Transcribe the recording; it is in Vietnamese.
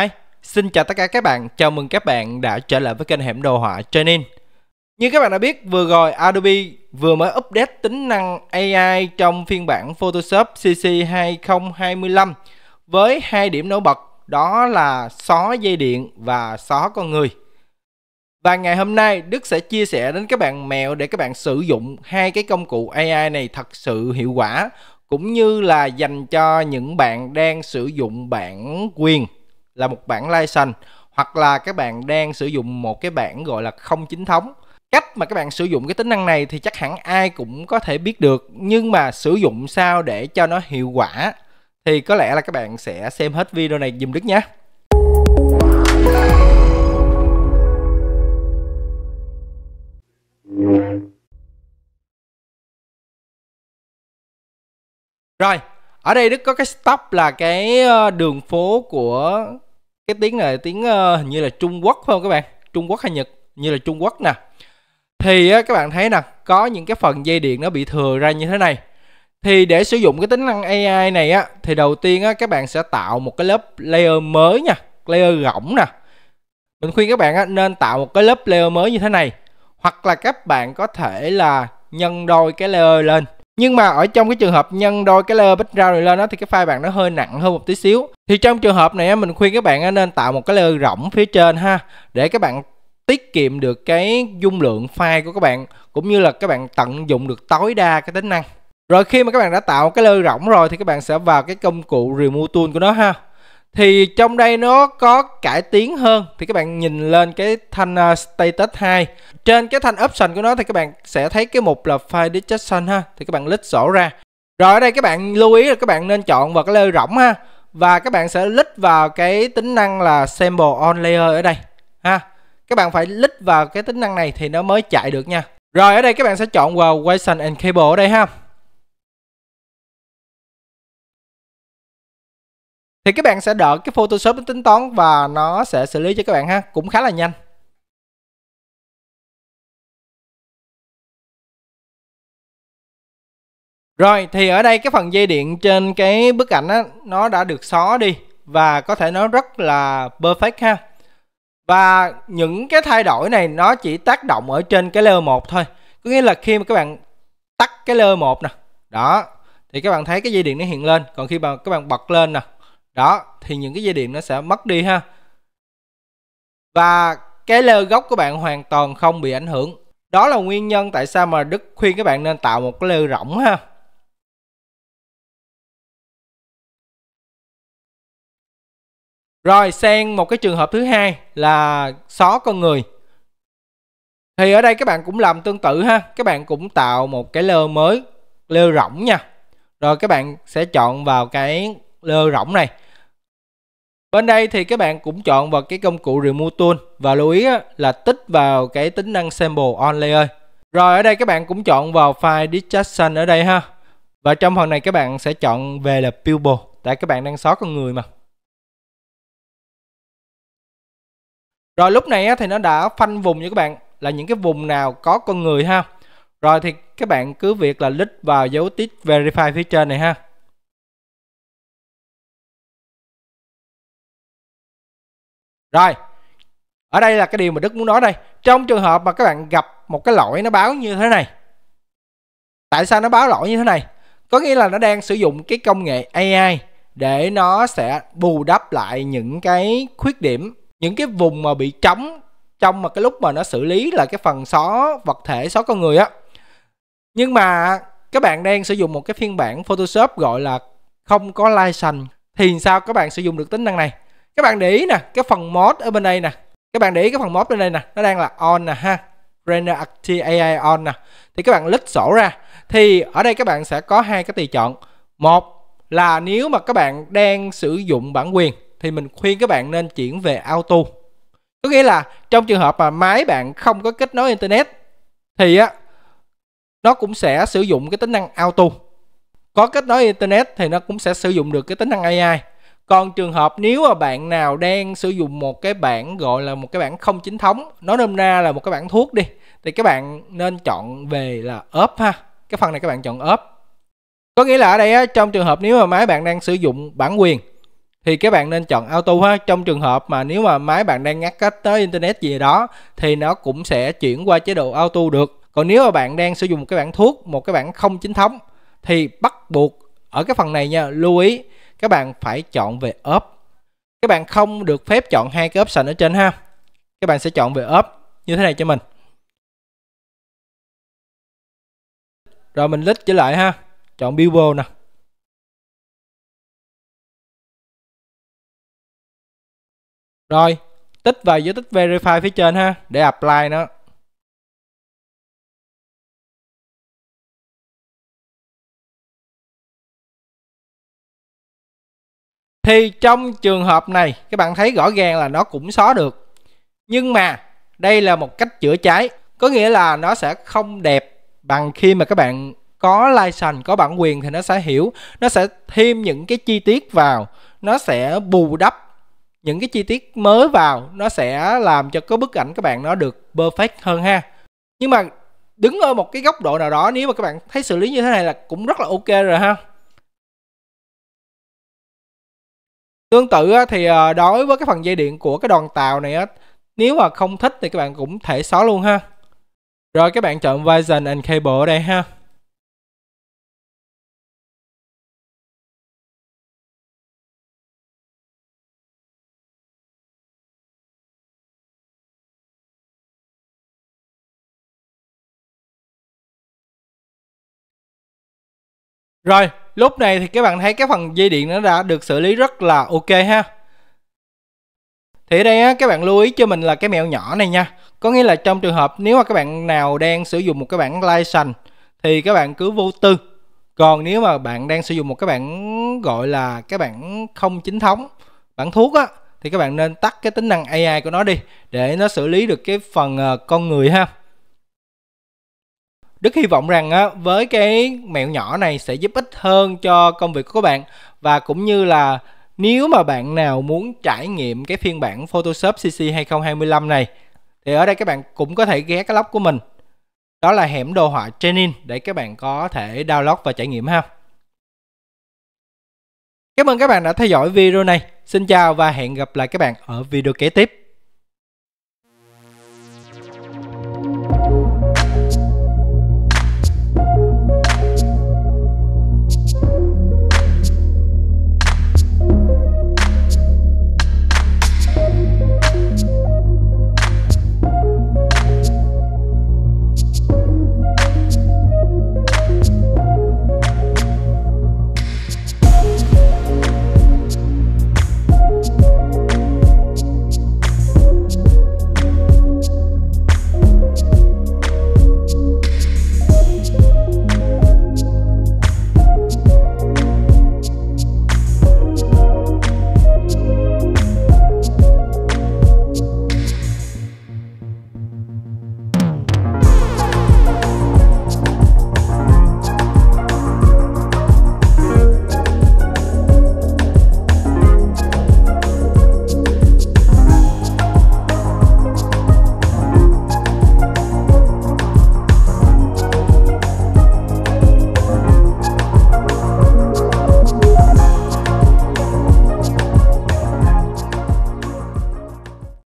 Hi, xin chào tất cả các bạn. Chào mừng các bạn đã trở lại với kênh Hẻm Đồ Họa Training. Như các bạn đã biết, vừa rồi Adobe vừa mới update tính năng AI trong phiên bản Photoshop CC 2025 với hai điểm nổi bật đó là xóa dây điện và xóa con người. Và ngày hôm nay Đức sẽ chia sẻ đến các bạn mẹo để các bạn sử dụng hai cái công cụ AI này thật sự hiệu quả cũng như là dành cho những bạn đang sử dụng bản quyền là một bản license hoặc là các bạn đang sử dụng một cái bản gọi là không chính thống cách mà các bạn sử dụng cái tính năng này thì chắc hẳn ai cũng có thể biết được nhưng mà sử dụng sao để cho nó hiệu quả thì có lẽ là các bạn sẽ xem hết video này dùm Đức nhé Rồi, ở đây đức có cái stop là cái ờ, đường phố của cái tiếng này tiếng ờ, hình như là trung quốc phải không các bạn trung quốc hay nhật như là trung quốc nè thì ờ, các bạn thấy nè có những cái phần dây điện nó bị thừa ra như thế này thì để sử dụng cái tính năng AI này á thì đầu tiên á các bạn sẽ tạo một cái lớp layer mới nha layer rỗng nè mình khuyên các bạn á, nên tạo một cái lớp layer mới như thế này hoặc là các bạn có thể là nhân đôi cái layer lên nhưng mà ở trong cái trường hợp nhân đôi cái layer background này lên đó thì cái file bạn nó hơi nặng hơn một tí xíu thì trong trường hợp này mình khuyên các bạn nên tạo một cái layer rộng phía trên ha để các bạn tiết kiệm được cái dung lượng file của các bạn cũng như là các bạn tận dụng được tối đa cái tính năng rồi khi mà các bạn đã tạo cái layer rộng rồi thì các bạn sẽ vào cái công cụ remove tool của nó ha thì trong đây nó có cải tiến hơn thì các bạn nhìn lên cái thanh uh, status 2 trên cái thanh option của nó thì các bạn sẽ thấy cái mục là file description ha thì các bạn lít sổ ra rồi ở đây các bạn lưu ý là các bạn nên chọn vào cái layer rỗng ha và các bạn sẽ lít vào cái tính năng là sample on layer ở đây ha các bạn phải lít vào cái tính năng này thì nó mới chạy được nha rồi ở đây các bạn sẽ chọn vào Wayson and Cable ở đây ha thì các bạn sẽ đợi cái Photoshop nó tính toán và nó sẽ xử lý cho các bạn ha cũng khá là nhanh Rồi thì ở đây cái phần dây điện trên cái bức ảnh á, nó đã được xóa đi và có thể nó rất là perfect ha. Và những cái thay đổi này nó chỉ tác động ở trên cái layer 1 thôi. Có nghĩa là khi mà các bạn tắt cái layer 1 nè, đó thì các bạn thấy cái dây điện nó hiện lên, còn khi mà các bạn bật lên nè đó thì những cái dây điện nó sẽ mất đi ha và cái lơ gốc của bạn hoàn toàn không bị ảnh hưởng đó là nguyên nhân tại sao mà Đức khuyên các bạn nên tạo một cái lơ rộng ha Rồi sang một cái trường hợp thứ hai là xó con người. Thì ở đây các bạn cũng làm tương tự ha, các bạn cũng tạo một cái lơ mới, lơ rộng nha. Rồi các bạn sẽ chọn vào cái lơ rộng này. Bên đây thì các bạn cũng chọn vào cái công cụ Remove Tool và lưu ý là tích vào cái tính năng Sample On Layer. Rồi ở đây các bạn cũng chọn vào file Distraction ở đây ha. Và trong phần này các bạn sẽ chọn về là Pupil tại các bạn đang xóa con người mà. Rồi lúc này thì nó đã phanh vùng cho các bạn là những cái vùng nào có con người ha. Rồi thì các bạn cứ việc là click vào dấu tích verify phía trên này ha. rồi ở đây là cái điều mà đức muốn nói đây trong trường hợp mà các bạn gặp một cái lỗi nó báo như thế này tại sao nó báo lỗi như thế này có nghĩa là nó đang sử dụng cái công nghệ ai để nó sẽ bù đắp lại những cái khuyết điểm những cái vùng mà bị trống trong mà cái lúc mà nó xử lý là cái phần xóa vật thể xóa con người á nhưng mà các bạn đang sử dụng một cái phiên bản Photoshop gọi là không có license thì sao các bạn sử dụng được tính năng này các bạn để ý nè cái phần mod ở bên đây nè các bạn để ý cái phần mod bên đây nè nó đang là on nè ha Render Active AI on nè thì các bạn lít sổ ra thì ở đây các bạn sẽ có hai cái tùy chọn một là nếu mà các bạn đang sử dụng bản quyền thì mình khuyên các bạn nên chuyển về auto có nghĩa là trong trường hợp mà máy bạn không có kết nối internet thì á nó cũng sẽ sử dụng cái tính năng auto có kết nối internet thì nó cũng sẽ sử dụng được cái tính năng AI còn trường hợp nếu mà bạn nào đang sử dụng một cái bản gọi là một cái bản không chính thống nó nôm na là một cái bản thuốc đi thì các bạn nên chọn về là ốp ha cái phần này các bạn chọn ốp có nghĩa là ở đây á, trong trường hợp nếu mà máy bạn đang sử dụng bản quyền thì các bạn nên chọn auto ha trong trường hợp mà nếu mà máy bạn đang ngắt kết tới internet gì đó thì nó cũng sẽ chuyển qua chế độ auto được còn nếu mà bạn đang sử dụng một cái bản thuốc một cái bản không chính thống thì bắt buộc ở cái phần này nha lưu ý các bạn phải chọn về up các bạn không được phép chọn hai cái option ở trên ha các bạn sẽ chọn về up như thế này cho mình rồi mình list trở lại ha chọn billboard nè rồi tích vào dấu tích verify phía trên ha để apply nó thì trong trường hợp này các bạn thấy rõ ràng là nó cũng xóa được nhưng mà đây là một cách chữa cháy có nghĩa là nó sẽ không đẹp bằng khi mà các bạn có license có bản quyền thì nó sẽ hiểu nó sẽ thêm những cái chi tiết vào nó sẽ bù đắp những cái chi tiết mới vào nó sẽ làm cho cái bức ảnh các bạn nó được perfect hơn ha nhưng mà đứng ở một cái góc độ nào đó nếu mà các bạn thấy xử lý như thế này là cũng rất là ok rồi ha Tương tự thì ờ, đối với cái phần dây điện của cái đoàn tàu này nếu mà không thích thì các bạn cũng thể xóa luôn ha. Rồi các bạn chọn Vision and Cable ở đây ha. Rồi, lúc này thì các bạn thấy cái phần dây điện nó đã được xử lý rất là ok ha thì đây á, các bạn lưu ý cho mình là cái mẹo nhỏ này nha có nghĩa là trong trường hợp nếu mà các bạn nào đang sử dụng một cái bản license thì các bạn cứ vô tư còn nếu mà bạn đang sử dụng một cái bản gọi là cái bản không chính thống bản thuốc á thì các bạn nên tắt cái tính năng AI của nó đi để nó xử lý được cái phần ờ, con người ha Đức hy vọng rằng á, với cái mẹo nhỏ này sẽ giúp ích hơn cho công việc của các bạn và cũng như là nếu mà bạn nào muốn trải nghiệm cái phiên bản Photoshop CC 2025 này thì ở đây các bạn cũng có thể ghé cái lóc của mình đó là hẻm đồ họa training để các bạn có thể download và trải nghiệm ha. Cảm ơn các bạn đã theo dõi video này. Xin chào và hẹn gặp lại các bạn ở video kế tiếp.